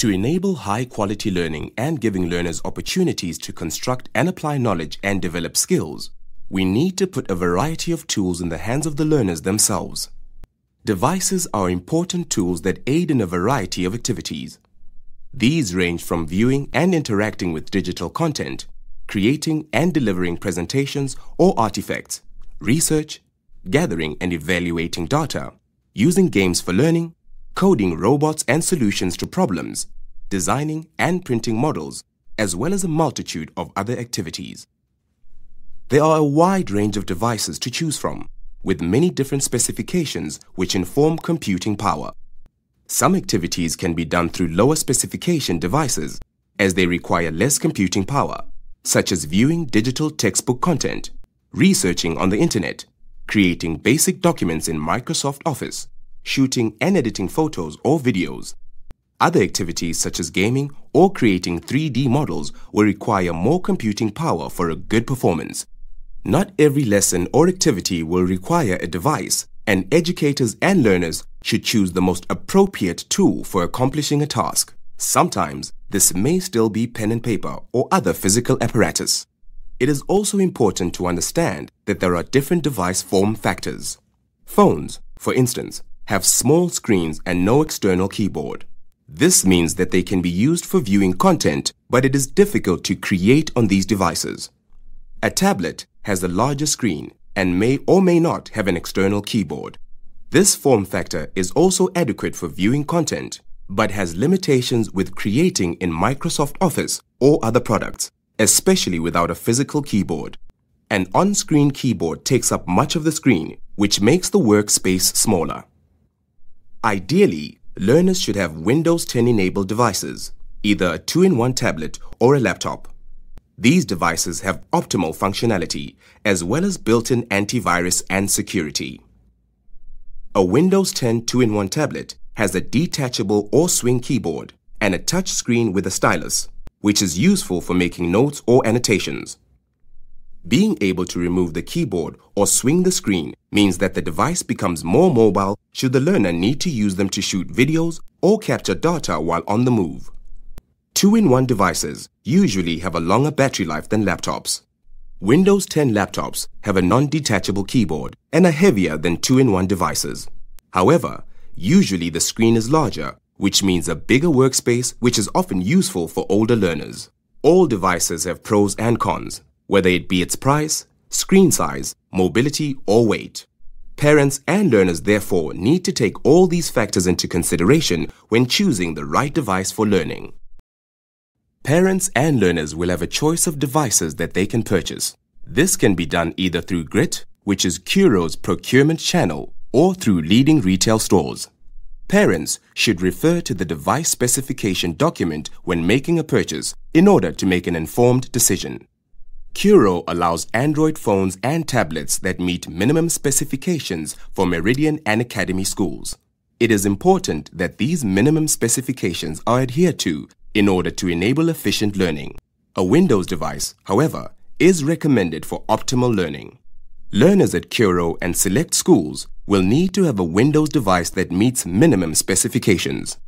To enable high quality learning and giving learners opportunities to construct and apply knowledge and develop skills, we need to put a variety of tools in the hands of the learners themselves. Devices are important tools that aid in a variety of activities. These range from viewing and interacting with digital content, creating and delivering presentations or artifacts, research, gathering and evaluating data, using games for learning, coding robots and solutions to problems, designing and printing models, as well as a multitude of other activities. There are a wide range of devices to choose from, with many different specifications which inform computing power. Some activities can be done through lower specification devices, as they require less computing power, such as viewing digital textbook content, researching on the internet, creating basic documents in Microsoft Office, shooting and editing photos or videos. Other activities such as gaming or creating 3D models will require more computing power for a good performance. Not every lesson or activity will require a device, and educators and learners should choose the most appropriate tool for accomplishing a task. Sometimes, this may still be pen and paper or other physical apparatus. It is also important to understand that there are different device form factors. Phones, for instance, have small screens and no external keyboard. This means that they can be used for viewing content, but it is difficult to create on these devices. A tablet has a larger screen and may or may not have an external keyboard. This form factor is also adequate for viewing content, but has limitations with creating in Microsoft Office or other products, especially without a physical keyboard. An on-screen keyboard takes up much of the screen, which makes the workspace smaller. Ideally, learners should have Windows 10 enabled devices, either a 2-in-1 tablet or a laptop. These devices have optimal functionality as well as built-in antivirus and security. A Windows 10 2-in-1 tablet has a detachable or swing keyboard and a touch screen with a stylus, which is useful for making notes or annotations. Being able to remove the keyboard or swing the screen means that the device becomes more mobile should the learner need to use them to shoot videos or capture data while on the move. Two-in-one devices usually have a longer battery life than laptops. Windows 10 laptops have a non-detachable keyboard and are heavier than two-in-one devices. However, usually the screen is larger, which means a bigger workspace which is often useful for older learners. All devices have pros and cons, whether it be its price, screen size, mobility, or weight. Parents and learners therefore need to take all these factors into consideration when choosing the right device for learning. Parents and learners will have a choice of devices that they can purchase. This can be done either through GRIT, which is Curo's procurement channel, or through leading retail stores. Parents should refer to the device specification document when making a purchase in order to make an informed decision. Curo allows Android phones and tablets that meet minimum specifications for Meridian and Academy schools. It is important that these minimum specifications are adhered to in order to enable efficient learning. A Windows device, however, is recommended for optimal learning. Learners at Curo and select schools will need to have a Windows device that meets minimum specifications.